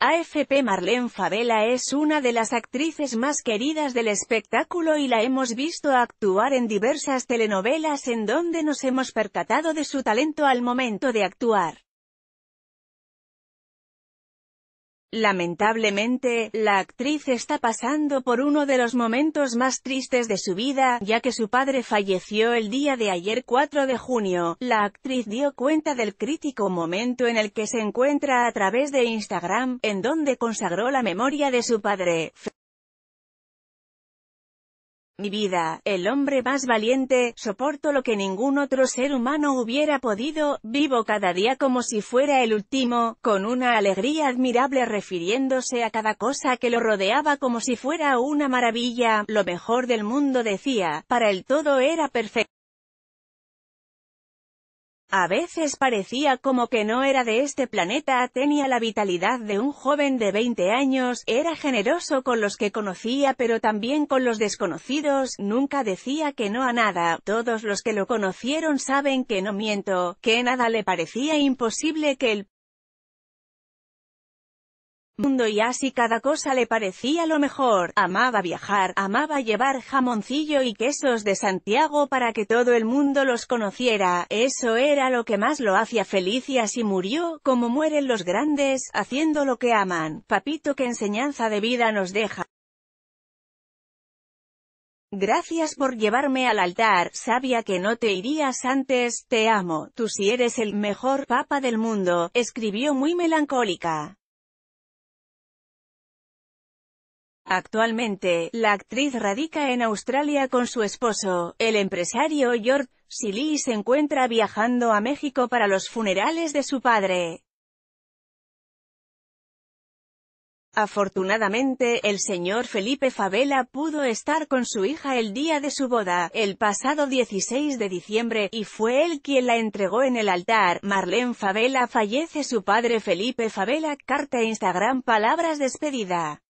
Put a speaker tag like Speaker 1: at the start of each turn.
Speaker 1: AFP Marlene Favela es una de las actrices más queridas del espectáculo y la hemos visto actuar en diversas telenovelas en donde nos hemos percatado de su talento al momento de actuar. Lamentablemente, la actriz está pasando por uno de los momentos más tristes de su vida, ya que su padre falleció el día de ayer 4 de junio. La actriz dio cuenta del crítico momento en el que se encuentra a través de Instagram, en donde consagró la memoria de su padre. Mi vida, el hombre más valiente, soporto lo que ningún otro ser humano hubiera podido, vivo cada día como si fuera el último, con una alegría admirable refiriéndose a cada cosa que lo rodeaba como si fuera una maravilla, lo mejor del mundo decía, para el todo era perfecto. A veces parecía como que no era de este planeta, tenía la vitalidad de un joven de 20 años, era generoso con los que conocía pero también con los desconocidos, nunca decía que no a nada, todos los que lo conocieron saben que no miento, que nada le parecía imposible que el mundo y así cada cosa le parecía lo mejor. Amaba viajar, amaba llevar jamoncillo y quesos de Santiago para que todo el mundo los conociera, eso era lo que más lo hacía feliz y así murió, como mueren los grandes, haciendo lo que aman. Papito qué enseñanza de vida nos deja. Gracias por llevarme al altar, sabía que no te irías antes, te amo, tú si eres el mejor papa del mundo, escribió muy melancólica. Actualmente, la actriz radica en Australia con su esposo, el empresario George Silly se encuentra viajando a México para los funerales de su padre. Afortunadamente, el señor Felipe Favela pudo estar con su hija el día de su boda, el pasado 16 de diciembre, y fue él quien la entregó en el altar. Marlene Favela fallece su padre Felipe Favela, carta Instagram Palabras despedida.